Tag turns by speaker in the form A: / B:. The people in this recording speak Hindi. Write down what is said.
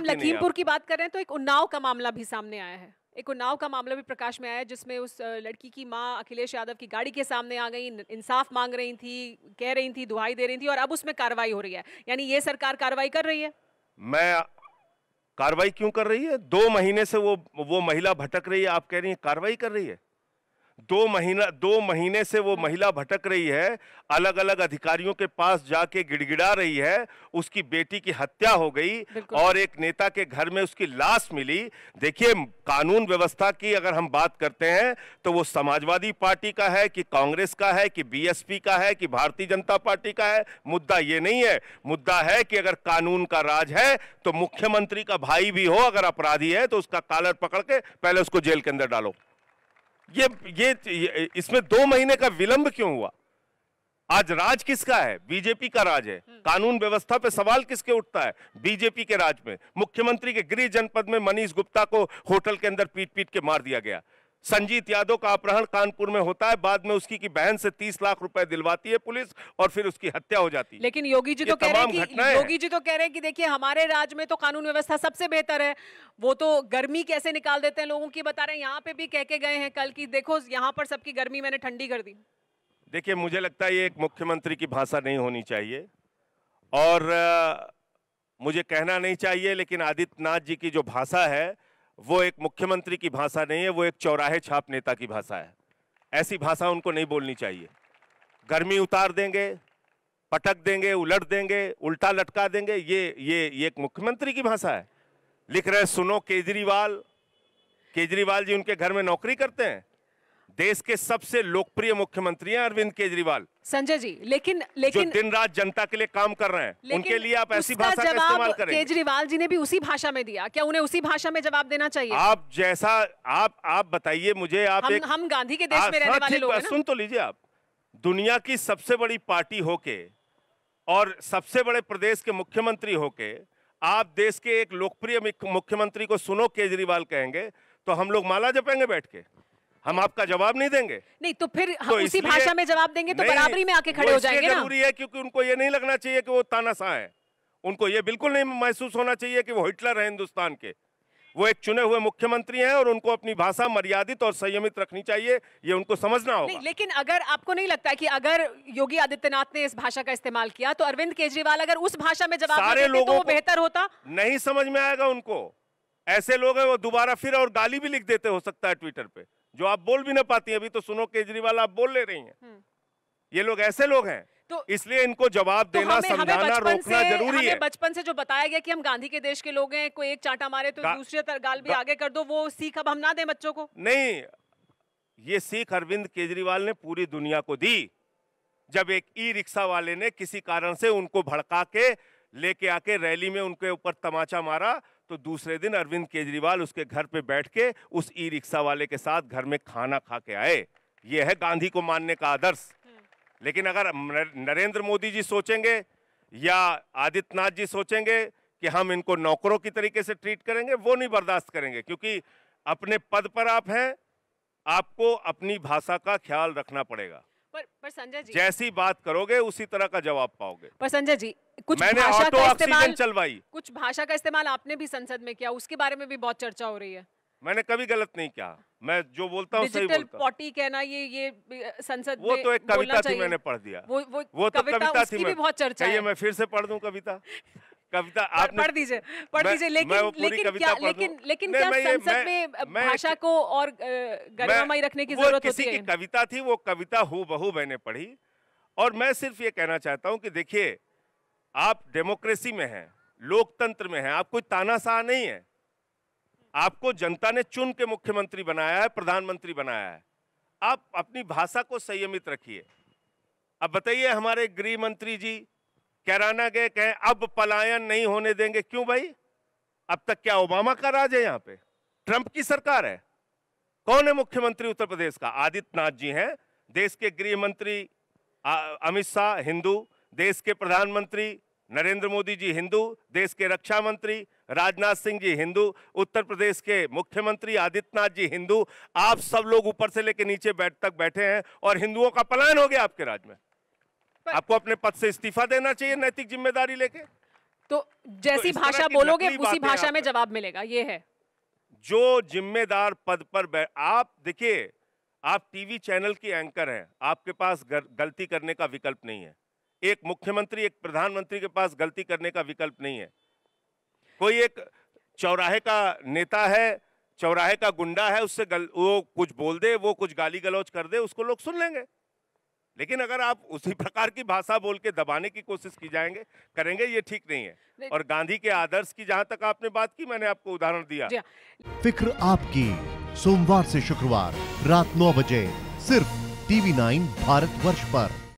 A: हम लखीमपुर की बात कर रहे हैं तो एक उन्नाव का मामला भी सामने आया है एक उन्नाव का मामला भी प्रकाश में आया जिसमें उस लड़की की माँ अखिलेश यादव की गाड़ी के सामने आ गई इंसाफ मांग रही थी कह रही थी दुहाई दे रही थी और अब उसमें कार्रवाई हो रही है यानी ये सरकार कार्रवाई कर रही है
B: मैं कार्रवाई क्यों कर रही है दो महीने से वो वो महिला भटक रही है आप कह रही है कार्रवाई कर रही है दो महीना दो महीने से वो महिला भटक रही है अलग अलग अधिकारियों के पास जाके गिड़गिड़ा रही है उसकी बेटी की हत्या हो गई और एक नेता के घर में उसकी लाश मिली देखिए कानून व्यवस्था की अगर हम बात करते हैं तो वो समाजवादी पार्टी का है कि कांग्रेस का है कि बीएसपी का है कि भारतीय जनता पार्टी का है मुद्दा ये नहीं है मुद्दा है कि अगर कानून का राज है तो मुख्यमंत्री का भाई भी हो अगर अपराधी है तो उसका कालर पकड़ के पहले उसको जेल के अंदर डालो ये ये इसमें दो महीने का विलंब क्यों हुआ आज राज किसका है बीजेपी का राज है हम्म। कानून व्यवस्था पे सवाल किसके उठता है बीजेपी के राज में मुख्यमंत्री के गृह जनपद में मनीष गुप्ता को होटल के अंदर पीट पीट के मार दिया गया संजीत यादव का अपहरण कानपुर में होता है बाद में उसकी की बहन से तीस लाख रुपए दिलवाती है पुलिस और फिर उसकी हत्या हो जाती है
A: लेकिन योगी जी तो कह रहे हैं कि योगी जी तो कह रहे हैं कि देखिए हमारे राज्य में तो कानून व्यवस्था सबसे बेहतर है वो तो गर्मी कैसे निकाल देते हैं लोगों की बता रहे हैं यहाँ पे भी कह के गए हैं कल की देखो यहाँ पर सबकी गर्मी मैंने ठंडी कर दी
B: देखिये मुझे लगता है ये एक मुख्यमंत्री की भाषा नहीं होनी चाहिए और मुझे कहना नहीं चाहिए लेकिन आदित्यनाथ जी की जो भाषा है वो एक मुख्यमंत्री की भाषा नहीं है वो एक चौराहे छाप नेता की भाषा है ऐसी भाषा उनको नहीं बोलनी चाहिए गर्मी उतार देंगे पटक देंगे उलट देंगे उल्टा लटका देंगे ये ये ये एक मुख्यमंत्री की भाषा है लिख रहे सुनो केजरीवाल केजरीवाल जी उनके घर में नौकरी करते हैं देश के सबसे लोकप्रिय मुख्यमंत्री हैं अरविंद केजरीवाल
A: संजय जी लेकिन
B: लेकिन जो दिन रात जनता के लिए काम कर रहे हैं उनके लिए आप ऐसी भाषा का इस्तेमाल करें
A: केजरीवाल जी ने भी उसी भाषा में दिया क्या उन्हें उसी भाषा में जवाब देना चाहिए आप
B: जैसा आप आप बताइए मुझे आप हम, एक, हम
A: गांधी के देश हाँ, में रहने हाँ, वाले लोग सुन
B: तो लीजिए आप दुनिया की सबसे बड़ी पार्टी होके और सबसे बड़े प्रदेश के मुख्यमंत्री होके आप देश के एक लोकप्रिय मुख्यमंत्री को सुनो केजरीवाल कहेंगे तो हम लोग माला जपेंगे बैठ के हम आपका जवाब नहीं देंगे
A: नहीं तो फिर हम तो उसी भाषा में जवाब देंगे तो बराबरी में आके खड़े हो जाएंगे जरूरी
B: है क्योंकि उनको ये नहीं लगना चाहिए कि वो तानाशाह है उनको ये बिल्कुल नहीं महसूस होना चाहिए कि वो हिटलर है हिंदुस्तान के वो एक चुने हुए मुख्यमंत्री हैं और उनको अपनी भाषा मर्यादित और संयमित रखनी चाहिए ये उनको समझना होगा
A: लेकिन अगर आपको नहीं लगता कि अगर योगी आदित्यनाथ ने इस भाषा का इस्तेमाल किया तो अरविंद केजरीवाल अगर उस भाषा में जवाब सारे तो लोगों तो बेहतर होता
B: नहीं समझ में आएगा उनको ऐसे लोग हैं वो दोबारा फिर और गाली भी लिख देते हो सकता है ट्विटर पर जो आप बोल भी ना पाती अभी तो सुनो केजरीवाल आप बोल ले रही हैं हम्म। ये लोग ऐसे लोग हैं तो इसलिए इनको जवाब तो देना समझाना रोकना जरूरी है
A: बचपन से जो बताया गया कि हम गांधी के देश के लोग हैं कोई एक चांटा मारे तो दूसरे गाल भी आगे कर दो वो सीख अब हम ना दें बच्चों को नहीं
B: ये सीख अरविंद केजरीवाल ने पूरी दुनिया को दी जब एक ई रिक्शा वाले ने किसी कारण से उनको भड़का के लेके आके रैली में उनके ऊपर तमाचा मारा तो दूसरे दिन अरविंद केजरीवाल उसके घर पे बैठ के उस ई रिक्शा वाले के साथ घर में खाना खा के आए ये है गांधी को मानने का आदर्श हम्म। लेकिन अगर नरेंद्र मोदी जी सोचेंगे या आदित्यनाथ जी सोचेंगे कि हम इनको नौकरों की तरीके से ट्रीट करेंगे वो नहीं बर्दाश्त करेंगे क्योंकि अपने पद पर आप हैं आपको अपनी भाषा का ख्याल रखना पड़ेगा
A: पर पर संजय जी जैसी
B: बात करोगे उसी तरह का जवाब पाओगे पर संजय जी कुछ मैंने ऑटो ऑक्सीजन चलवाई
A: कुछ भाषा का इस्तेमाल आपने भी संसद में किया उसके बारे में भी बहुत चर्चा हो रही है
B: मैंने कभी गलत नहीं किया मैं जो बोलता हूँ सही बोलता पॉटी
A: कहना ये ये संसद वो तो एक कविता थी मैंने
B: पढ़ दिया वो वो, वो तो कविता, कविता थी मैं बहुत चर्चा है मैं फिर से पढ़ दूं कविता कविता आप पढ़ दीजिए पढ़ दीजिए लेकिन लेकिन क्या लेकिन लेकिन क्या संसद में भाषा
A: को और गरिमामय रखने की जरूरत होती है
B: कविता थी वो कविता हो बहु मैंने पढ़ी और मैं सिर्फ ये कहना चाहता हूँ कि देखिए आप डेमोक्रेसी में हैं लोकतंत्र में हैं आप कोई तानाशाह नहीं है आपको जनता ने चुन के मुख्यमंत्री बनाया है प्रधानमंत्री बनाया है आप अपनी भाषा को संयमित रखिए अब बताइए हमारे गृह मंत्री जी कैराना गए कहें अब पलायन नहीं होने देंगे क्यों भाई अब तक क्या ओबामा का राज है यहाँ पे ट्रंप की सरकार है कौन है मुख्यमंत्री उत्तर प्रदेश का आदित्यनाथ जी हैं देश के गृह मंत्री अमित शाह हिंदू देश के प्रधानमंत्री नरेंद्र मोदी जी हिंदू देश के रक्षा मंत्री राजनाथ सिंह जी हिंदू उत्तर प्रदेश के मुख्यमंत्री आदित्यनाथ जी हिंदू आप सब लोग ऊपर से लेकर नीचे बैठ तक बैठे हैं और हिंदुओं का पलायन हो गया आपके राज्य में आपको अपने पद से इस्तीफा देना चाहिए नैतिक जिम्मेदारी लेके
A: तो जैसी तो भाषा बोलोगे उसी भाषा में जवाब मिलेगा ये है
B: जो जिम्मेदार पद पर आप देखिए आप टीवी चैनल की एंकर हैं आपके पास गलती करने का विकल्प नहीं है एक मुख्यमंत्री एक प्रधानमंत्री के पास गलती करने का विकल्प नहीं है कोई एक चौराहे का नेता है चौराहे का गुंडा है उससे गल, वो कुछ बोल दे वो कुछ गाली गलौज कर दे उसको लोग सुन लेंगे लेकिन अगर आप उसी प्रकार की भाषा बोल के दबाने की कोशिश की जाएंगे करेंगे ये ठीक नहीं है और गांधी के आदर्श की जहां तक आपने बात की मैंने आपको उदाहरण दिया हाँ। फिक्र आपकी सोमवार से शुक्रवार रात नौ बजे सिर्फ टीवी नाइन भारत वर्ष पर